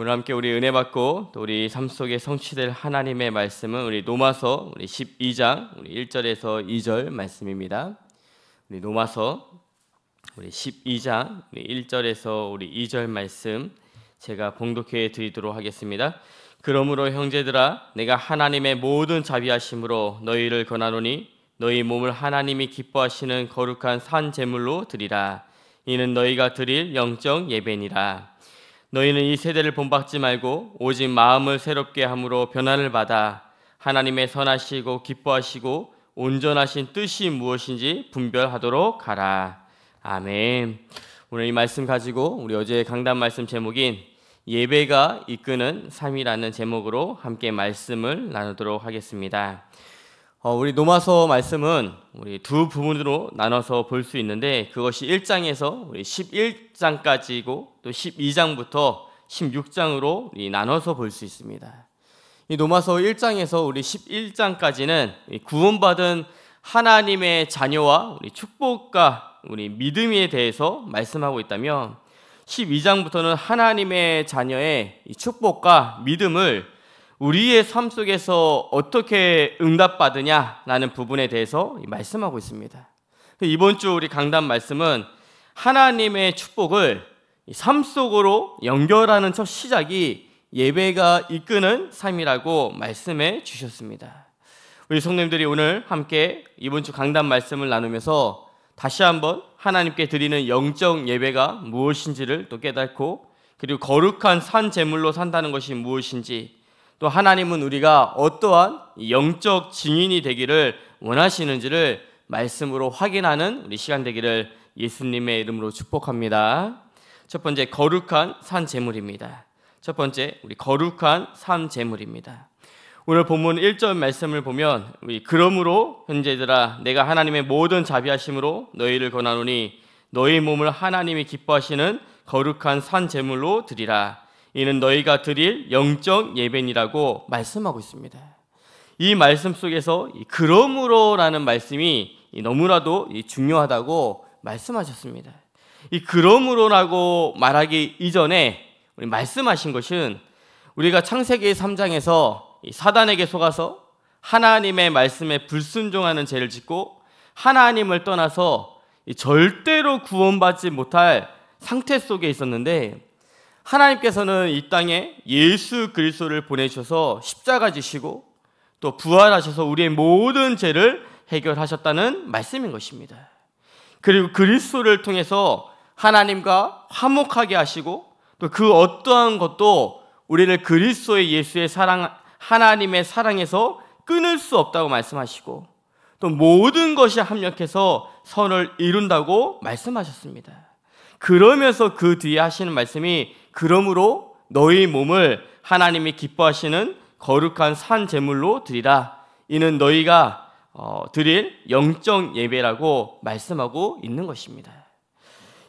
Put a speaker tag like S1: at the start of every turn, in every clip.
S1: 오늘 함께 우리 은혜 받고 또 우리 삶 속에 성취될 하나님의 말씀은 우리 노마서 우리 12장 우리 1절에서 2절 말씀입니다. 우리 노마서 우리 12장 우리 1절에서 우리 2절 말씀 제가 봉독해 드리도록 하겠습니다. 그러므로 형제들아 내가 하나님의 모든 자비하심으로 너희를 권하노니 너희 몸을 하나님이 기뻐하시는 거룩한 산 제물로 드리라 이는 너희가 드릴 영적 예배니라 너희는 이 세대를 본받지 말고 오직 마음을 새롭게 함으로 변화를 받아 하나님의 선하시고 기뻐하시고 온전하신 뜻이 무엇인지 분별하도록 하라. 아멘. 오늘 이 말씀 가지고 우리 어제 강단 말씀 제목인 예배가 이끄는 삶이라는 제목으로 함께 말씀을 나누도록 하겠습니다. 어, 우리 노마서 말씀은 우리 두 부분으로 나눠서 볼 수 있는데 그것이 1장에서 우리 11장까지고 또 12장부터 16장으로 나눠서 볼 수 있습니다. 이 노마서 1장에서 우리 11장까지는 구원받은 하나님의 자녀와 우리 축복과 우리 믿음에 대해서 말씀하고 있다며 12장부터는 하나님의 자녀의 축복과 믿음을 우리의 삶 속에서 어떻게 응답받으냐라는 부분에 대해서 말씀하고 있습니다. 그 이번 주 우리 강단 말씀은 하나님의 축복을 삶 속으로 연결하는 첫 시작이 예배가 이끄는 삶이라고 말씀해 주셨습니다. 우리 성님들이 오늘 함께 이번 주 강단 말씀을 나누면서 다시 한번 하나님께 드리는 영적 예배가 무엇인지를 또 깨닫고 그리고 거룩한 산 제물로 산다는 것이 무엇인지 또 하나님은 우리가 어떠한 영적 증인이 되기를 원하시는지를 말씀으로 확인하는 우리 시간 되기를 예수님의 이름으로 축복합니다. 첫 번째 거룩한 산 제물입니다. 첫 번째 우리 거룩한 산 제물입니다. 오늘 본문 1절 말씀을 보면 우리 그러므로 현재들아 내가 하나님의 모든 자비하심으로 너희를 권하노니 너희 몸을 하나님이 기뻐하시는 거룩한 산 제물로 드리라. 이는 너희가 드릴 영적 예배니라고 말씀하고 있습니다. 이 말씀 속에서 그러므로라는 말씀이 너무나도 중요하다고 말씀하셨습니다. 이 그러므로라고 말하기 이전에 우리 말씀하신 것은 우리가 창세기 3장에서 사단에게 속아서 하나님의 말씀에 불순종하는 죄를 짓고 하나님을 떠나서 절대로 구원받지 못할 상태 속에 있었는데 하나님께서는 이 땅에 예수 그리스도를 보내셔서 십자가 지시고 또 부활하셔서 우리의 모든 죄를 해결하셨다는 말씀인 것입니다. 그리고 그리스도를 통해서 하나님과 화목하게 하시고 또 그 어떠한 것도 우리를 그리스도의 예수의 사랑 하나님의 사랑에서 끊을 수 없다고 말씀하시고 또 모든 것이 합력해서 선을 이룬다고 말씀하셨습니다. 그러면서 그 뒤에 하시는 말씀이 그러므로 너희 몸을 하나님이 기뻐하시는 거룩한 산 제물로 드리라. 이는 너희가 어, 드릴 영적 예배라고 말씀하고 있는 것입니다.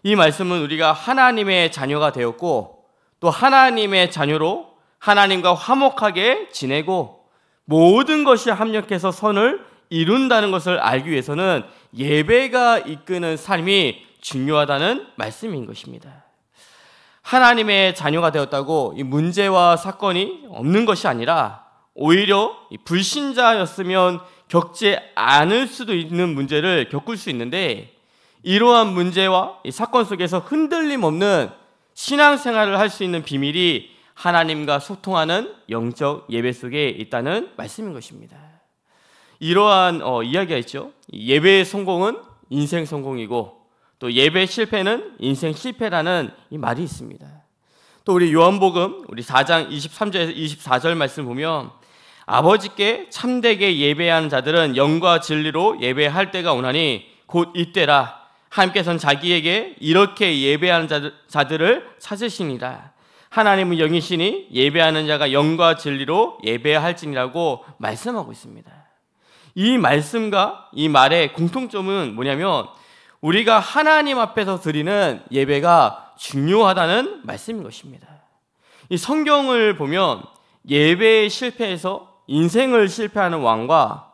S1: 이 말씀은 우리가 하나님의 자녀가 되었고 또 하나님의 자녀로 하나님과 화목하게 지내고 모든 것이 합력해서 선을 이룬다는 것을 알기 위해서는 예배가 이끄는 삶이 중요하다는 말씀인 것입니다. 하나님의 자녀가 되었다고 이 문제와 사건이 없는 것이 아니라 오히려 불신자였으면 겪지 않을 수도 있는 문제를 겪을 수 있는데 이러한 문제와 이 사건 속에서 흔들림 없는 신앙생활을 할 수 있는 비밀이 하나님과 소통하는 영적 예배 속에 있다는 말씀인 것입니다. 이러한 어, 이야기가 있죠. 예배의 성공은 인생 성공이고 또 예배 실패는 인생 실패라는 이 말이 있습니다. 또 우리 요한복음 우리 4장 23절에서 24절 말씀 보면 아버지께 참되게 예배하는 자들은 영과 진리로 예배할 때가 오나니 곧 이때라 하나님께서는 자기에게 이렇게 예배하는 자들, 을 찾으시니라 하나님은 영이시니 예배하는 자가 영과 진리로 예배할지니라고 말씀하고 있습니다. 이 말씀과 이 말의 공통점은 뭐냐면 우리가 하나님 앞에서 드리는 예배가 중요하다는 말씀인 것입니다. 이 성경을 보면 예배에 실패해서 인생을 실패하는 왕과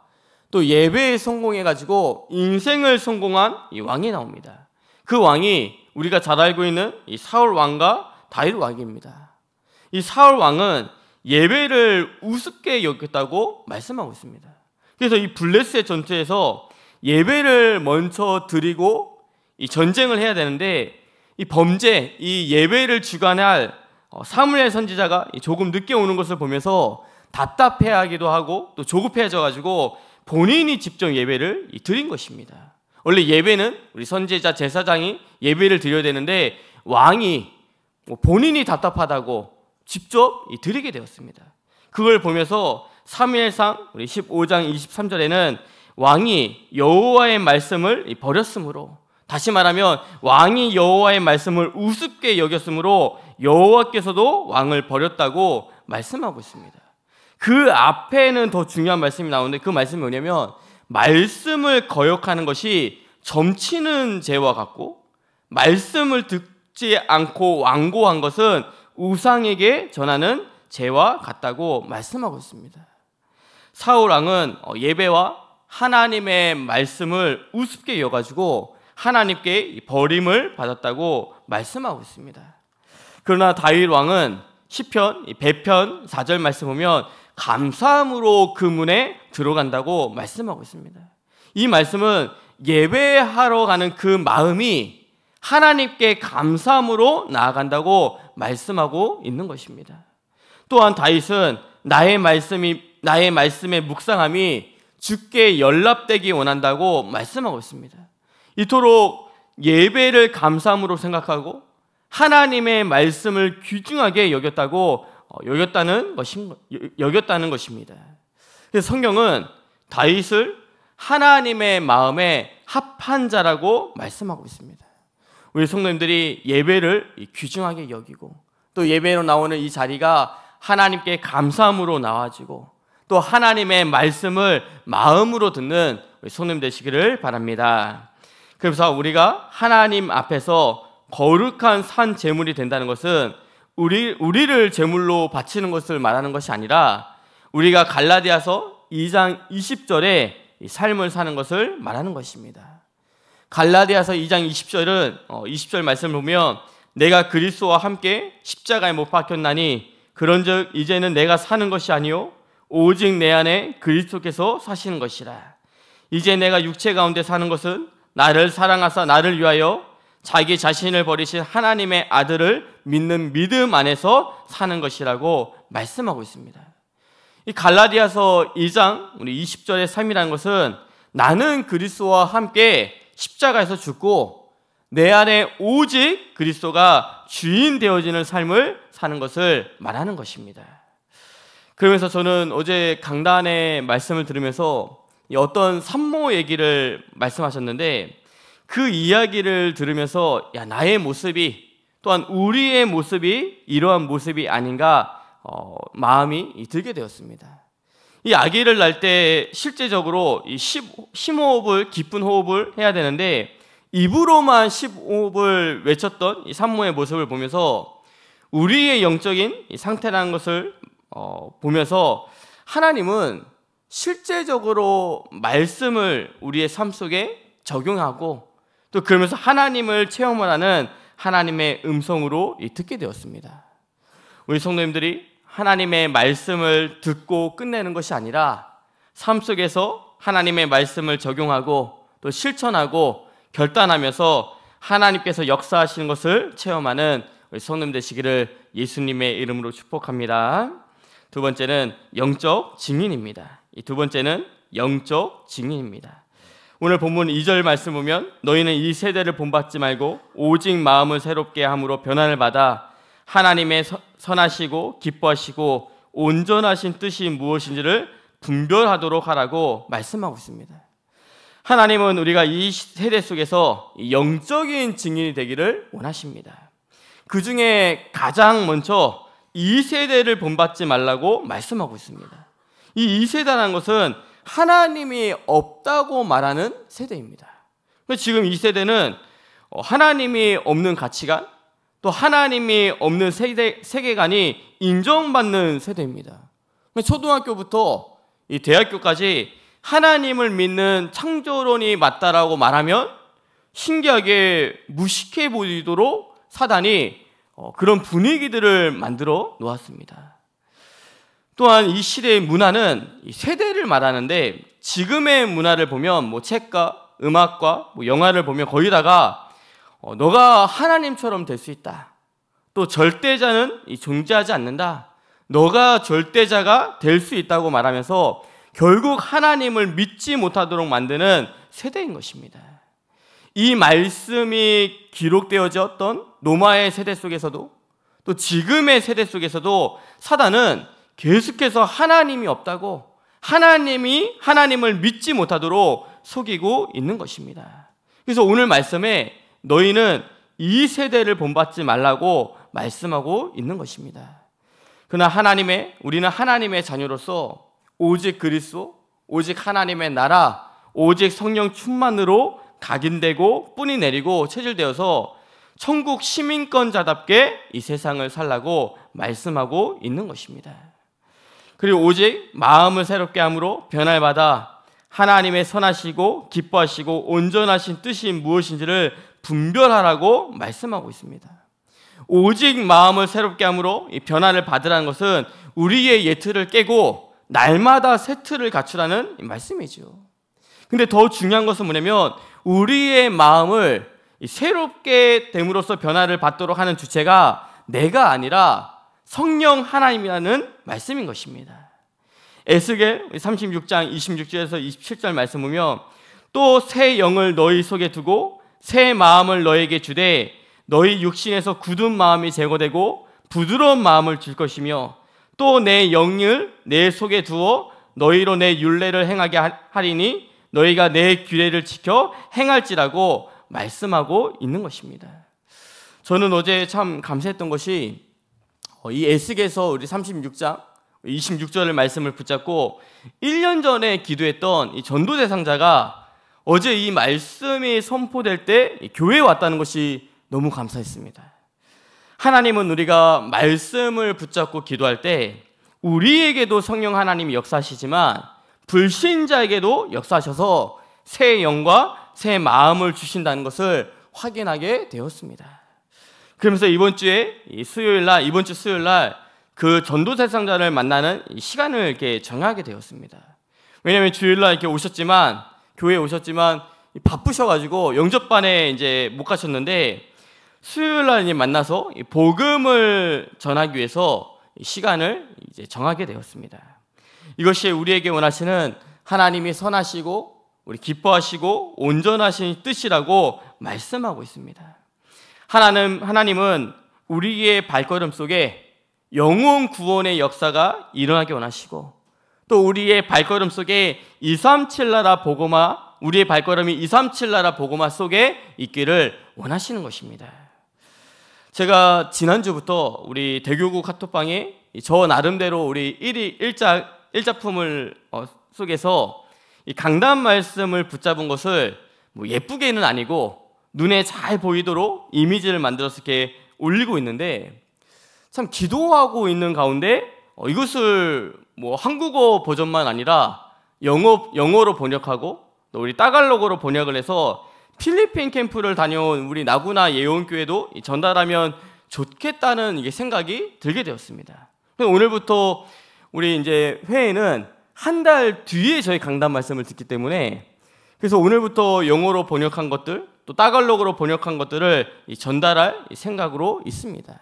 S1: 또 예배에 성공해가지고 인생을 성공한 이 왕이 나옵니다. 그 왕이 우리가 잘 알고 있는 이 사울 왕과 다윗 왕입니다. 이 사울 왕은 예배를 우습게 여겼다고 말씀하고 있습니다. 그래서 이 블레스의 전투에서 예배를 먼저 드리고 이 전쟁을 해야 되는데 이 범죄, 이 예배를 주관할 어, 사무엘 선지자가 조금 늦게 오는 것을 보면서 답답해하기도 하고 또 조급해져 가지고 본인이 직접 예배를 드린 것입니다. 원래 예배는 우리 선지자 제사장이 예배를 드려야 되는데 왕이 뭐 본인이 답답하다고 직접 드리게 되었습니다. 그걸 보면서 3일상 우리 15장 23절에는 왕이 여호와의 말씀을 버렸으므로 다시 말하면 왕이 여호와의 말씀을 우습게 여겼으므로 여호와께서도 왕을 버렸다고 말씀하고 있습니다. 그 앞에는 더 중요한 말씀이 나오는데 그 말씀이 뭐냐면 말씀을 거역하는 것이 점치는 죄와 같고 말씀을 듣지 않고 완고한 것은 우상에게 전하는 죄와 같다고 말씀하고 있습니다. 사울 왕은 어, 예배와 하나님의 말씀을 우습게 여가지고 하나님께 버림을 받았다고 말씀하고 있습니다. 그러나 다윗 왕은 시편 배편 4절 말씀 보면 감사함으로 그 문에 들어간다고 말씀하고 있습니다. 이 말씀은 예배하러 가는 그 마음이 하나님께 감사함으로 나아간다고 말씀하고 있는 것입니다. 또한 다윗은 나의 말씀이 나의 말씀의 묵상함이 주께 연락되기 원한다고 말씀하고 있습니다. 이토록 예배를 감사함으로 생각하고 하나님의 말씀을 귀중하게 여겼다고 어, 여겼다는 것인 여겼다는 것입니다. 그래서 성경은 다윗을 하나님의 마음에 합한 자라고 말씀하고 있습니다. 우리 성도님들이 예배를 귀중하게 여기고 또 예배로 나오는 이 자리가 하나님께 감사함으로 나와지고 또 하나님의 말씀을 마음으로 듣는 손님 되시기를 바랍니다. 그래서 우리가 하나님 앞에서 거룩한 산 제물이 된다는 것은 우리 우리를 제물로 바치는 것을 말하는 것이 아니라 우리가 갈라디아서 2장 20절에 삶을 사는 것을 말하는 것입니다. 갈라디아서 2장 20절은 20절 어, 말씀을 보면 내가 그리스도와 함께 십자가에 못 박혔나니 그런즉 이제는 내가 사는 것이 아니요 오직 내 안에 그리스도께서 사시는 것이라. 이제 내가 육체 가운데 사는 것은 나를 사랑하사 나를 위하여 자기 자신을 버리신 하나님의 아들을 믿는 믿음 안에서 사는 것이라고 말씀하고 있습니다. 이 갈라디아서 2장 우리 20절의 삶이라는 것은 나는 그리스도와 함께 십자가에서 죽고 내 안에 오직 그리스도가 주인 되어지는 삶을 사는 것을 말하는 것입니다. 그러면서 저는 어제 강단의 말씀을 들으면서 어떤 산모 얘기를 말씀하셨는데 그 이야기를 들으면서 야 나의 모습이 또한 우리의 모습이 이러한 모습이 아닌가 어, 마음이 들게 되었습니다. 이 아기를 낳을 때 실제적으로 이 10, 심호흡을 깊은 호흡을 해야 되는데 입으로만 1호흡을 외쳤던 이 산모의 모습을 보면서 우리의 영적인 상태라는 것을 어, 보면서 하나님은 실제적으로 말씀을 우리의 삶 속에 적용하고 또 그러면서 하나님을 체험을 하는 하나님의 음성으로 듣게 되었습니다. 우리 성도님들이 하나님의 말씀을 듣고 끝내는 것이 아니라 삶 속에서 하나님의 말씀을 적용하고 또 실천하고 결단하면서 하나님께서 역사하시는 것을 체험하는 우리 성님 되시기를 예수님의 이름으로 축복합니다. 두 번째는 영적 증인입니다. 이 두 번째는 영적 증인입니다. 오늘 본문 2절 말씀 보면 너희는 이 세대를 본받지 말고 오직 마음을 새롭게 함으로 변화를 받아 하나님의 선하시고 기뻐하시고 온전하신 뜻이 무엇인지를 분별하도록 하라고 말씀하고 있습니다. 하나님은 우리가 이 세대 속에서 영적인 증인이 되기를 원하십니다. 그 중에 가장 먼저 이 세대를 본받지 말라고 말씀하고 있습니다. 이 2세대라는 것은 하나님이 없다고 말하는 세대입니다. 지금 이 세대는 어, 하나님이 없는 가치관, 또 하나님이 없는 세대, 세계관이 인정받는 세대입니다. 초등학교부터 이 대학교까지 하나님을 믿는 창조론이 맞다라고 말하면 신기하게 무식해 보이도록 사단이 어, 그런 분위기들을 만들어 놓았습니다. 또한 이 시대의 문화는 세대를 말하는데 지금의 문화를 보면 뭐 책과 음악과 뭐 영화를 보면 거의 다가 어, 너가 하나님처럼 될 수 있다. 또 절대자는 존재하지 않는다. 너가 절대자가 될 수 있다고 말하면서 결국 하나님을 믿지 못하도록 만드는 세대인 것입니다. 이 말씀이 기록되어졌던 노마의 세대 속에서도 또 지금의 세대 속에서도 사단은 계속해서 하나님이 없다고 하나님이 하나님을 믿지 못하도록 속이고 있는 것입니다. 그래서 오늘 말씀에 너희는 이 세대를 본받지 말라고 말씀하고 있는 것입니다. 그러나 하나님의 우리는 하나님의 자녀로서 오직 그리스도, 오직 하나님의 나라, 오직 성령 충만으로 각인되고 뿌리 내리고 체질되어서 천국 시민권자답게 이 세상을 살라고 말씀하고 있는 것입니다. 그리고 오직 마음을 새롭게 함으로 변화를 받아 하나님의 선하시고 기뻐하시고 온전하신 뜻이 무엇인지를 분별하라고 말씀하고 있습니다. 오직 마음을 새롭게 함으로 이 변화를 받으라는 것은 우리의 예틀을 깨고 날마다 새 틀을 갖추라는 말씀이죠. 근데 더 중요한 것은 뭐냐면 우리의 마음을 새롭게 됨으로써 변화를 받도록 하는 주체가 내가 아니라 성령 하나님이라는 말씀인 것입니다. 에스겔 36장 26절에서 27절 말씀 보면 또새 영을 너희 속에 두고 새 마음을 너에게 주되 너희 육신에서 굳은 마음이 제거되고 부드러운 마음을 줄 것이며 또 내 영을 내 속에 두어 너희로 내 윤례를 행하게 하리니 너희가 내 규례를 지켜 행할지라고 말씀하고 있는 것입니다. 저는 어제 참 감사했던 것이 어, 이 에스겔서 우리 36장 26절의 말씀을 붙잡고 1년 전에 기도했던 이 전도 대상자가 어제 이 말씀이 선포될 때 교회에 왔다는 것이 너무 감사했습니다. 하나님은 우리가 말씀을 붙잡고 기도할 때 우리에게도 성령 하나님이 역사하시지만 불신자에게도 역사하셔서 새 영과 새 마음을 주신다는 것을 확인하게 되었습니다. 그러면서 이번 주에 수요일 날 이번 주 수요일 날 그 전도 대상자를 만나는 시간을 이렇게 정하게 되었습니다. 왜냐하면 주일 날 이렇게 오셨지만 교회 오셨지만 바쁘셔가지고 영접반에 이제 못 가셨는데 수요일 날 이제 만나서 복음을 전하기 위해서 시간을 이제 정하게 되었습니다. 이것이 우리에게 원하시는 하나님이 선하시고 우리 기뻐하시고 온전하신 뜻이라고 말씀하고 있습니다. 하나님 하나님은 우리의 발걸음 속에 영원 구원의 역사가 일어나게 원하시고 또 우리의 발걸음 속에 237 나라 보고마 우리의 발걸음이 237 나라 보고마 속에 있기를 원하시는 것입니다. 제가 지난주부터 우리 대교구 카톡방에 저 나름대로 우리 1일 1자 일작품을 어, 속에서 이 강단 말씀을 붙잡은 것을 뭐 예쁘게는 아니고 눈에 잘 보이도록 이미지를 만들어서 이렇게 올리고 있는데 참 기도하고 있는 가운데 어, 이것을 뭐 한국어 버전만 아니라 영어 영어로 번역하고 또 우리 따갈로그로 번역을 해서 필리핀 캠프를 다녀온 우리 나구나 예원교회도 전달하면 좋겠다는 이게 생각이 들게 되었습니다. 오늘부터 우리 이제 회에는 한 달 뒤에 저희 강단 말씀을 듣기 때문에 그래서 오늘부터 영어로 번역한 것들 또 따갈록으로 번역한 것들을 전달할 생각으로 있습니다.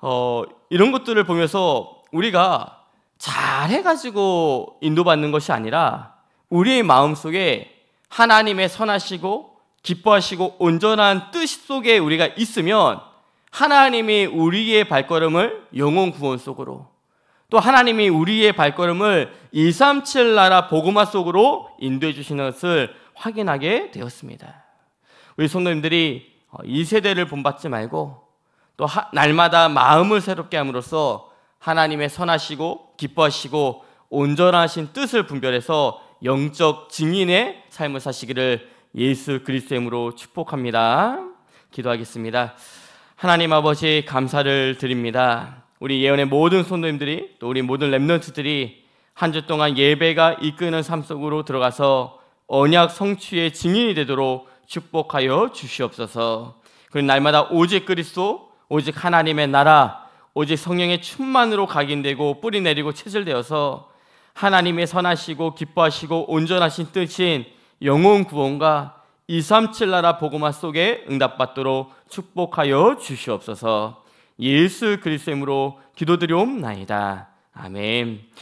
S1: 어, 이런 것들을 보면서 우리가 잘 해가지고 인도받는 것이 아니라 우리의 마음 속에 하나님의 선하시고 기뻐하시고 온전한 뜻 속에 우리가 있으면 하나님이 우리의 발걸음을 영혼 구원 속으로 또 하나님이 우리의 발걸음을 2 3 7 나라 보고마 속으로 인도해 주시는 것을 확인하게 되었습니다. 우리 성도님들이 어, 이 세대를 본받지 말고 또 하, 날마다 마음을 새롭게 함으로써 하나님의 선하시고 기뻐하시고 온전하신 뜻을 분별해서 영적 증인의 삶을 사시기를 예수 그리스도의 이름으로 축복합니다. 기도하겠습니다. 하나님 아버지 감사를 드립니다. 우리 예언의 모든 손님들이 또 우리 모든 랩런트들이 한 주 동안 예배가 이끄는 삶 속으로 들어가서 언약 성취의 증인이 되도록 축복하여 주시옵소서. 그리고 날마다 오직 그리스도, 오직 하나님의 나라, 오직 성령의 춤만으로 각인되고 뿌리 내리고 체질되어서 하나님의 선하시고 기뻐하시고 온전하신 뜻인 영혼 구원과 237 나라 복음화 속에 응답받도록 축복하여 주시옵소서. 예수 그리스도의 이름으로 기도드리옵나이다 아멘.